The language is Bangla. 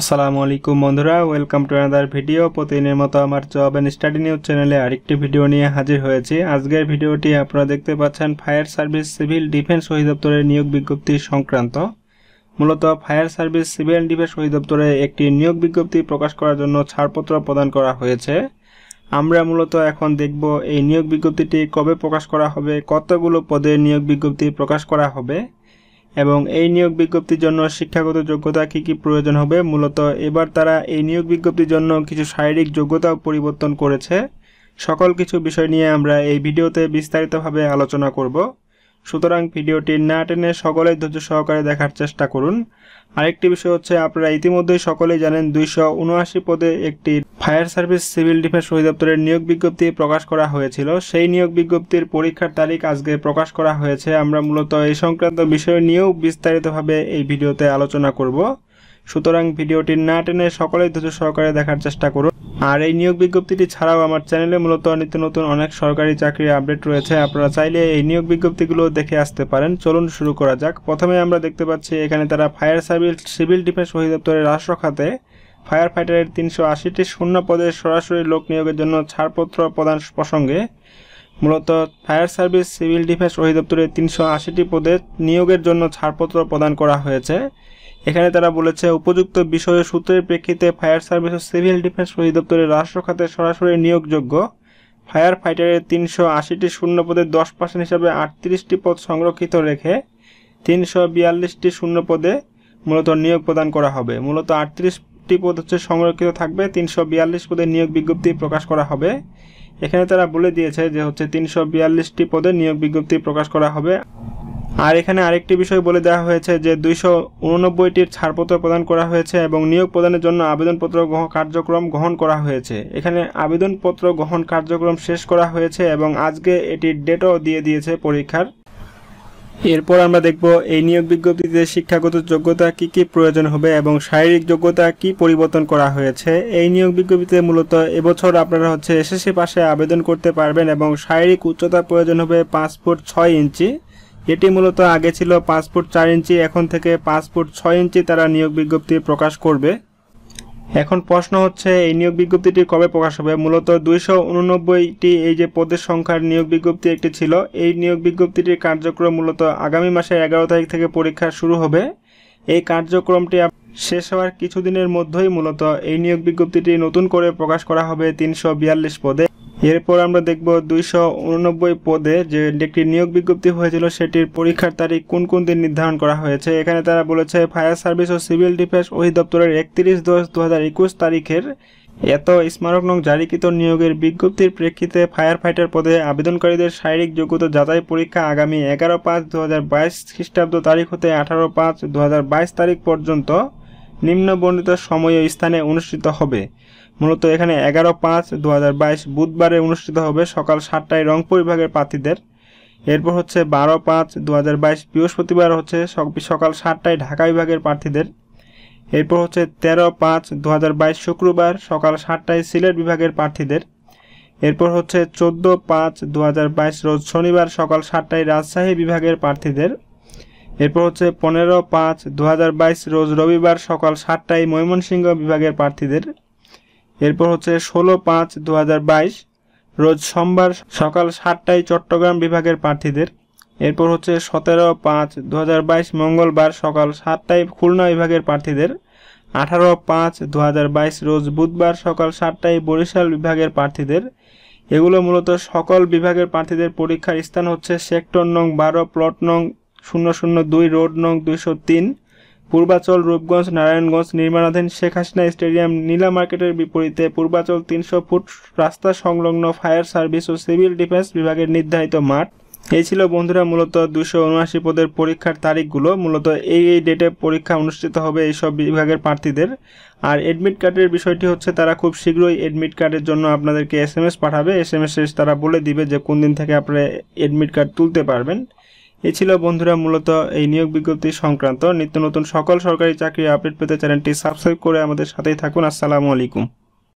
আসসালামু আলাইকুম বন্ধুরা ওয়েলকাম টু আনাদার ভিডিও প্রতিদিনের মতো আমার জব অ্যান্ড স্টাডি নিউজ চ্যানেলে আরেকটি ভিডিও নিয়ে হাজির হয়েছি আজকের ভিডিওটি আপনারা দেখতে পাচ্ছেন ফায়ার সার্ভিস সিভিল ডিফেন্স অধিদপ্তরের নিয়োগ বিজ্ঞপ্তি সংক্রান্ত মূলত ফায়ার সার্ভিস সিভিল ডিফেন্স অধিদপ্তরে একটি নিয়োগ বিজ্ঞপ্তি প্রকাশ করার জন্য ছাড়পত্র প্রদান করা হয়েছে আমরা মূলত এখন দেখব এই নিয়োগ বিজ্ঞপ্তিটি কবে প্রকাশ করা হবে কতগুলো পদে নিয়োগ বিজ্ঞপ্তি প্রকাশ করা হবে এবং এই নিয়োগ বিজ্ঞপ্তির জন্য শিক্ষাগত যোগ্যতা কি কি প্রয়োজন হবে মূলত এবার তারা এই নিয়োগ বিজ্ঞপ্তির জন্য কিছু শারীরিক যোগ্যতাও পরিবর্তন করেছে সকল কিছু বিষয় নিয়ে আমরা এই ভিডিওতে বিস্তারিতভাবে আলোচনা করব সুতরাং ভিডিওটি না টেনে সকলেই ধৈর্য সহকারে দেখার চেষ্টা করুন আরেকটি বিষয় হচ্ছে আপনারা ইতিমধ্যেই সকলেই জানেন দুইশো উনআশি পদে একটি ফায়ার সার্ভিস সিভিল ডিফেন্স অধিদপ্তরের নিয়োগ বিজ্ঞপ্তি প্রকাশ করা হয়েছিল সেই নিয়োগ বিজ্ঞপ্তির পরীক্ষার তারিখ আজকে প্রকাশ করা হয়েছে আমরা মূলত এই সংক্রান্ত বিষয় নিয়েও বিস্তারিতভাবে এই ভিডিওতে আলোচনা করব সুতরাং ভিডিওটি না টেনে সকলেই ধৈর্য সহকারে দেখার চেষ্টা করুন আর এই নিয়োগ বিজ্ঞপ্তিটি ছাড়াও আমার চ্যানেলে মূলত নিত্য নতুন অনেক সরকারি চাকরির আপডেট রয়েছে আপনারা চাইলে এই নিয়োগ বিজ্ঞপ্তিগুলো দেখে আসতে পারেন চলুন শুরু করা যাক প্রথমে আমরা দেখতে পাচ্ছি এখানে তারা ফায়ার সার্ভিস সিভিল ডিফেন্স অধিদপ্তরের রাষ্ট্র খাতে ফায়ার ফাইটারের তিনশো আশিটি শূন্য পদে সরাসরি লোক নিয়োগের জন্য ছাড়পত্র প্রদান প্রসঙ্গে মূলত ফায়ার সার্ভিস সিভিল ডিফেন্স অধিদপ্তরের তিনশো আশিটি পদে নিয়োগের জন্য ছাড়পত্র প্রদান করা হয়েছে এখানে তারা বলেছে উপযুক্ত বিষয়ে সূত্রের প্রেক্ষিতে ফায়ার সার্ভিস ও সিভিল ডিফেন্স অধিদপ্তরের রাষ্ট্র খাতে সরাসরি নিয়োগযোগ্য ফায়ার ফাইটারের তিনশো আশিটি পদে দশ পার্সেন্ট হিসাবে আটত্রিশটি পদ সংরক্ষিত রেখে তিনশো বিয়াল্লিশটি পদে মূলত নিয়োগ প্রদান করা হবে মূলত আটত্রিশটি পদ হচ্ছে সংরক্ষিত থাকবে তিনশো বিয়াল্লিশ পদে নিয়োগ বিজ্ঞপ্তি প্রকাশ করা হবে এখানে তারা বলে দিয়েছে যে হচ্ছে তিনশো বিয়াল্লিশটি পদে নিয়োগ বিজ্ঞপ্তি প্রকাশ করা হবে আর এখানে আরেকটি বিষয় বলে দেওয়া হয়েছে যে দুইশো উননব্বইটির ছাড়পত্র প্রদান করা হয়েছে এবং নিয়োগ প্রদানের জন্য আবেদনপত্র কার্যক্রম গ্রহণ করা হয়েছে এখানে আবেদনপত্র গ্রহণ কার্যক্রম শেষ করা হয়েছে এবং আজকে এটির ডেটও দিয়ে দিয়েছে পরীক্ষার এরপর আমরা দেখব এই নিয়োগ বিজ্ঞপ্তিতে শিক্ষাগত যোগ্যতা কি কি প্রয়োজন হবে এবং শারীরিক যোগ্যতা কি পরিবর্তন করা হয়েছে এই নিয়োগ বিজ্ঞপ্তিতে মূলত এবছর আপনারা হচ্ছে এসএসসি পাশে আবেদন করতে পারবেন এবং শারীরিক উচ্চতা প্রয়োজন হবে পাঁচ ফুট ছয় ইঞ্চি এটি মূলত আগে ছিল পাঁচ ফুট চার ইঞ্চি এখন থেকে পাঁচ ফুট ছয় ইঞ্চি তারা নিয়োগ বিজ্ঞপ্তি প্রকাশ করবে এখন প্রশ্ন হচ্ছে এই নিয়োগ বিজ্ঞপ্তিটি কবে প্রকাশ হবে মূলত দুইশো উননব্বইটি এই যে পদের সংখ্যার নিয়োগ বিজ্ঞপ্তি একটি ছিল এই নিয়োগ বিজ্ঞপ্তিটির কার্যক্রম মূলত আগামী মাসের এগারো তারিখ থেকে পরীক্ষা শুরু হবে এই কার্যক্রমটি শেষ হওয়ার কিছুদিনের মধ্যেই মূলত এই নিয়োগ বিজ্ঞপ্তিটি নতুন করে প্রকাশ করা হবে তিনশো পদে এরপর আমরা দেখব দুইশো উননব্বই পদে যে একটি নিয়োগ বিজ্ঞপ্তি হয়েছিল সেটির পরীক্ষার তারিখ কোন কোন দিন নির্ধারণ করা হয়েছে এখানে তারা বলেছে ফায়ার সার্ভিস ও সিভিল ডিফেন্স অধিদপ্তরের একত্রিশ দশ দু তারিখের এত স্মারক নং জারিকৃত নিয়োগের বিজ্ঞপ্তির প্রেক্ষিতে ফায়ার ফাইটার পদে আবেদনকারীদের শারীরিক যোগ্যতা যাচাই পরীক্ষা আগামী এগারো পাঁচ দু খ্রিস্টাব্দ তারিখ হতে আঠারো পাঁচ দু তারিখ পর্যন্ত নিম্নবর্ণিত সময় ও স্থানে অনুষ্ঠিত হবে মূলত এখানে এগারো পাঁচ দু বুধবারে অনুষ্ঠিত হবে সকাল সাতটায় রংপুর বিভাগের প্রার্থীদের এরপর হচ্ছে বারো পাঁচ দু বৃহস্পতিবার হচ্ছে সকাল সাতটায় ঢাকা বিভাগের প্রার্থীদের এরপর হচ্ছে তেরো পাঁচ দু শুক্রবার সকাল সাতটায় সিলেট বিভাগের প্রার্থীদের এরপর হচ্ছে চোদ্দ পাঁচ দু রোজ শনিবার সকাল সাতটায় রাজশাহী বিভাগের প্রার্থীদের এরপর হচ্ছে পনেরো পাঁচ দু রোজ রবিবার সকাল সাতটায় ময়মনসিংহ বিভাগের প্রার্থীদের এরপর হচ্ছে ষোলো পাঁচ দু রোজ সোমবার সকাল সাতটায় চট্টগ্রাম বিভাগের প্রার্থীদের এরপর হচ্ছে সতেরো পাঁচ দু মঙ্গলবার সকাল সাতটায় খুলনা বিভাগের প্রার্থীদের আঠারো পাঁচ দু রোজ বুধবার সকাল সাতটায় বরিশাল বিভাগের প্রার্থীদের এগুলো মূলত সকল বিভাগের প্রার্থীদের পরীক্ষার স্থান হচ্ছে সেক্টর নং বারো প্লট নং শূন্য শূন্য দুই রোড নং দুইশো তিন পূর্বাচল রূপগঞ্জ নারায়ণগঞ্জ নির্মাণাধীন শেখ হাসিনা স্টেডিয়াম নীলা মার্কেটের বিপরীতে পূর্বাচল তিনশো ফুট রাস্তা সংলগ্ন ফায়ার সার্ভিস ও সিভিল ডিফেন্স বিভাগের নির্ধারিত মাঠ এই ছিল বন্ধুরা মূলত দুশো উনআশি পদের পরীক্ষার তারিখগুলো মূলত এই এই ডেটে পরীক্ষা অনুষ্ঠিত হবে এইসব বিভাগের প্রার্থীদের আর এডমিট কার্ডের বিষয়টি হচ্ছে তারা খুব শীঘ্রই এডমিট কার্ডের জন্য আপনাদেরকে এস এম এস পাঠাবে এস এম এস তারা বলে দিবে যে কোন দিন থেকে আপনারা এডমিট কার্ড তুলতে পারবেন এ ছিল বন্ধুরা মূলত এই নিয়োগ বিজ্ঞপ্তি সংক্রান্ত নিত্য নতুন সকল সরকারি চাকরি আপডেট পেতে চ্যানেলটি সাবস্ক্রাইব করে আমাদের সাথেই থাকুন আসসালামু আলাইকুম